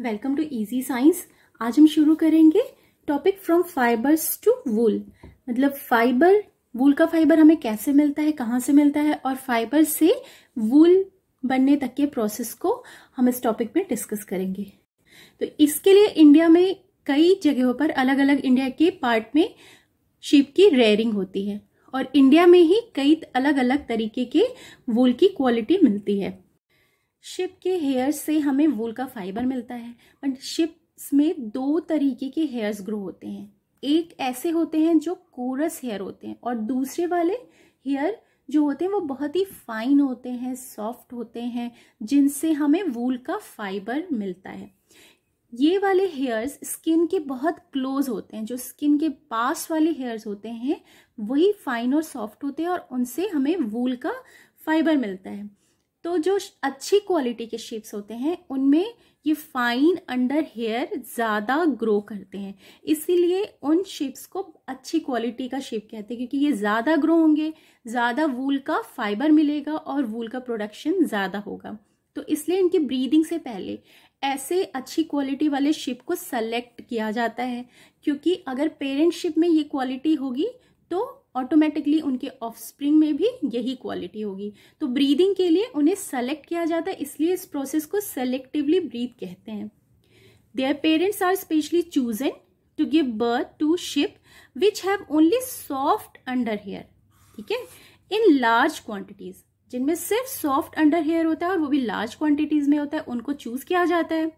welcome to easy science आज हम शुरू करेंगे topic from fibres to wool मतलब फाइबर वूल का फाइबर हमें कैसे मिलता है कहाँ से मिलता है और फाइबर से वूल बनने तक के प्रोसेस को हम इस टॉपिक में डिस्कस करेंगे तो इसके लिए इंडिया में कई जगहों पर अलग अलग इंडिया के पार्ट में शिप की रेयरिंग होती है और इंडिया में ही कई अलग अलग तरीके के वूल की क्वालिटी मिलती है शिप के हेयर से हमें वूल का फाइबर मिलता है बट शिप्स में दो तरीके के हेयर्स ग्रो होते हैं एक ऐसे होते हैं जो कोरस हेयर होते हैं और दूसरे वाले हेयर जो होते हैं वो बहुत ही फाइन होते हैं सॉफ्ट होते हैं जिनसे हमें वूल का फाइबर मिलता है ये वाले हेयर्स स्किन के बहुत क्लोज होते हैं जो स्किन के पास वाले हेयर्स होते हैं वही फाइन और सॉफ्ट होते हैं और उनसे हमें वूल का फाइबर मिलता है तो जो अच्छी क्वालिटी के शेप्स होते हैं उनमें ये फाइन अंडर हेयर ज़्यादा ग्रो करते हैं इसीलिए उन शेप्स को अच्छी क्वालिटी का शेप कहते हैं क्योंकि ये ज़्यादा ग्रो होंगे ज़्यादा वूल का फाइबर मिलेगा और वूल का प्रोडक्शन ज़्यादा होगा तो इसलिए इनकी ब्रीदिंग से पहले ऐसे अच्छी क्वालिटी वाले शिप को सेलेक्ट किया जाता है क्योंकि अगर पेरेंट शिप में ये क्वालिटी होगी तो ऑटोमेटिकली उनके ऑफस्प्रिंग में भी यही क्वालिटी होगी तो ब्रीदिंग के लिए उन्हें सेलेक्ट किया जाता है इसलिए इस प्रोसेस को सेलेक्टिवली ब्रीद कहते हैं their parents are specially chosen to give birth to sheep which have only soft under hair ठीक है इन लार्ज क्वांटिटीज जिनमें सिर्फ सॉफ्ट अंडर हेयर होता है और वो भी लार्ज क्वांटिटीज में होता है उनको चूज किया जाता है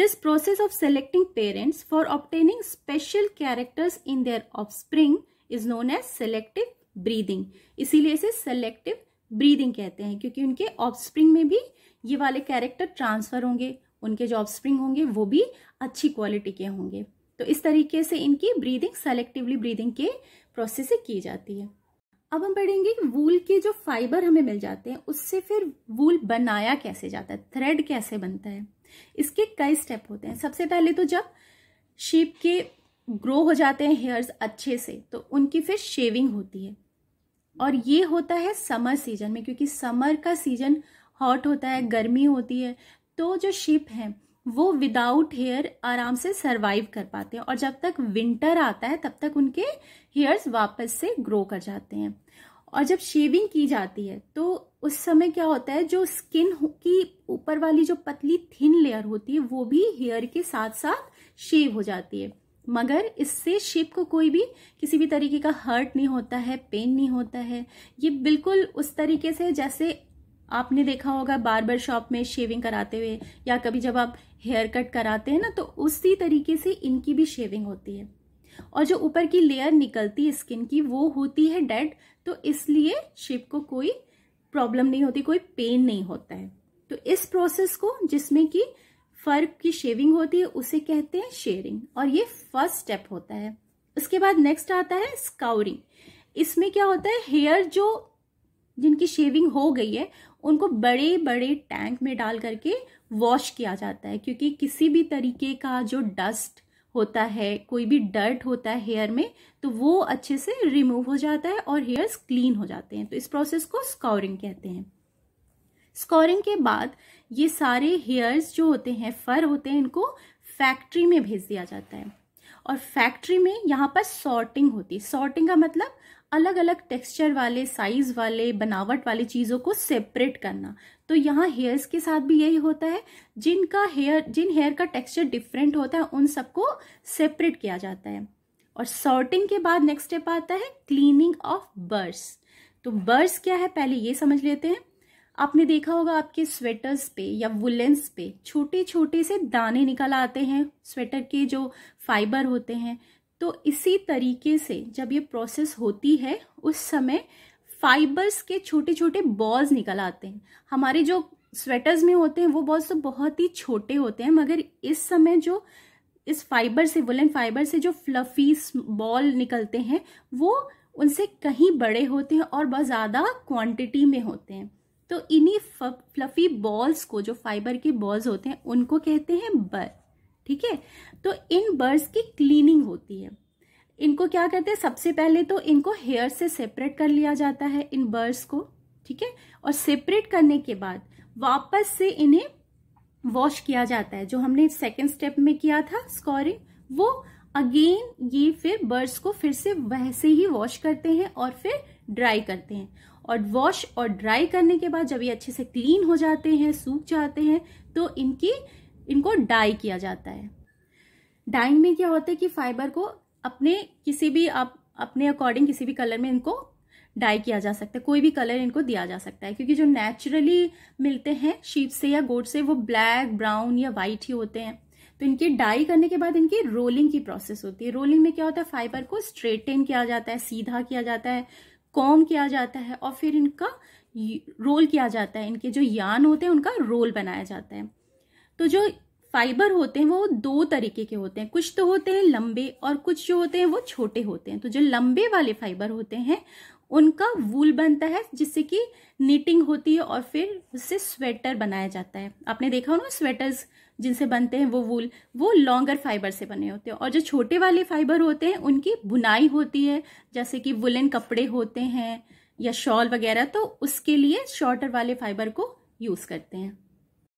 this process of selecting parents for obtaining special characters in their offspring is known as selective breeding इसीलिए इसे सेलेक्टिव ब्रीदिंग कहते हैं क्योंकि उनके ऑफस्प्रिंग में भी ये वाले कैरेक्टर ट्रांसफर होंगे उनके जो ऑफस्प्रिंग होंगे वो भी अच्छी क्वालिटी के होंगे तो इस तरीके से इनकी ब्रीदिंग सेलेक्टिवली ब्रीदिंग के प्रोसेस से की जाती है अब हम पढ़ेंगे कि वूल के जो फाइबर हमें मिल जाते हैं उससे फिर वूल बनाया कैसे जाता है थ्रेड कैसे बनता है इसके कई स्टेप होते हैं सबसे पहले तो जब शेप के ग्रो हो जाते हैं हेयर्स अच्छे से तो उनकी फिर शेविंग होती है और ये होता है समर सीजन में क्योंकि समर का सीजन हॉट होता है गर्मी होती है तो जो शिप हैं वो विदाउट हेयर आराम से सरवाइव कर पाते हैं और जब तक विंटर आता है तब तक उनके हेयर्स वापस से ग्रो कर जाते हैं और जब शेविंग की जाती है तो उस समय क्या होता है जो स्किन की ऊपर वाली जो पतली थिन लेयर होती है वो भी हेयर के साथ साथ शेव हो जाती है मगर इससे शिप को कोई भी किसी भी तरीके का हर्ट नहीं होता है पेन नहीं होता है ये बिल्कुल उस तरीके से जैसे आपने देखा होगा बार्बर शॉप में शेविंग कराते हुए या कभी जब आप हेयर कट कराते हैं ना तो उसी तरीके से इनकी भी शेविंग होती है और जो ऊपर की लेयर निकलती है स्किन की वो होती है डेड तो इसलिए शिप को कोई प्रॉब्लम नहीं होती कोई पेन नहीं होता है तो इस प्रोसेस को जिसमें कि फर की शेविंग होती है उसे कहते हैं शेयरिंग और ये फर्स्ट स्टेप होता है उसके बाद नेक्स्ट आता है स्काउरिंग इसमें क्या होता है हेयर जो जिनकी शेविंग हो गई है उनको बड़े बड़े टैंक में डाल करके वॉश किया जाता है क्योंकि किसी भी तरीके का जो डस्ट होता है कोई भी डर्ट होता है हेयर में तो वो अच्छे से रिमूव हो जाता है और हेयर्स क्लीन हो जाते हैं तो इस प्रोसेस को स्काउरिंग कहते हैं स्कोरिंग के बाद ये सारे हेयर्स जो होते हैं फर होते हैं इनको फैक्ट्री में भेज दिया जाता है और फैक्ट्री में यहाँ पर सॉर्टिंग होती है सॉर्टिंग का मतलब अलग अलग टेक्सचर वाले साइज वाले बनावट वाली चीज़ों को सेपरेट करना तो यहाँ हेयर्स के साथ भी यही होता है जिनका हेयर जिन हेयर का टेक्सचर डिफरेंट होता है उन सबको सेपरेट किया जाता है और सॉर्टिंग के बाद नेक्स्ट स्टेप आता है क्लीनिंग ऑफ बर्स तो बर्स क्या है पहले ये समझ लेते हैं आपने देखा होगा आपके स्वेटर्स पे या वुलेंस पे छोटे छोटे से दाने निकल आते हैं स्वेटर के जो फाइबर होते हैं तो इसी तरीके से जब ये प्रोसेस होती है उस समय फाइबर्स के छोटे छोटे बॉल्स निकल आते हैं हमारे जो स्वेटर्स में होते हैं वो बॉल्स तो बहुत ही छोटे होते हैं मगर इस समय जो इस फाइबर से वुलन फाइबर से जो फ्लफी बॉल निकलते हैं वो उनसे कहीं बड़े होते हैं और बहुत ज़्यादा क्वांटिटी में होते हैं तो इन्हीं फ्लफी बॉल्स को जो फाइबर के बॉल्स होते हैं उनको कहते हैं बर ठीक है तो इन बर्स की क्लीनिंग होती है इनको क्या करते हैं सबसे पहले तो इनको हेयर से सेपरेट कर लिया जाता है इन बर्स को ठीक है और सेपरेट करने के बाद वापस से इन्हें वॉश किया जाता है जो हमने सेकेंड स्टेप में किया था स्कोरिंग वो अगेन ये फिर बर्ड्स को फिर से वैसे ही वॉश करते हैं और फिर ड्राई करते हैं और वॉश और ड्राई करने के बाद जब ये अच्छे से क्लीन हो जाते हैं सूख जाते हैं तो इनकी इनको डाई किया जाता है डाइंग में क्या होता है कि फाइबर को अपने किसी भी आप अपने अकॉर्डिंग किसी भी कलर में इनको डाई किया जा सकता है कोई भी कलर इनको दिया जा सकता है क्योंकि जो नेचुरली मिलते हैं शीप से या गोट से वो ब्लैक ब्राउन या वाइट ही होते हैं तो इनके डाई करने के बाद इनकी रोलिंग की प्रोसेस होती है रोलिंग में क्या होता है फाइबर को स्ट्रेटन किया जाता है सीधा किया जाता है कॉम किया जाता है और फिर इनका रोल किया जाता है इनके जो यान होते हैं उनका रोल बनाया जाता है तो जो फाइबर होते हैं वो दो तरीके के होते हैं कुछ तो होते हैं लंबे और कुछ जो होते हैं वो छोटे होते हैं तो जो लंबे वाले फाइबर होते हैं उनका वूल बनता है जिससे कि नीटिंग होती है और फिर उससे स्वेटर बनाया जाता है आपने देखा हो ना स्वेटर्स जिनसे बनते हैं वो वूल वो लॉन्गर फाइबर से बने होते हैं और जो छोटे वाले फाइबर होते हैं उनकी बुनाई होती है जैसे कि वुलन कपड़े होते हैं या शॉल वगैरह तो उसके लिए शॉर्टर वाले फाइबर को यूज़ करते हैं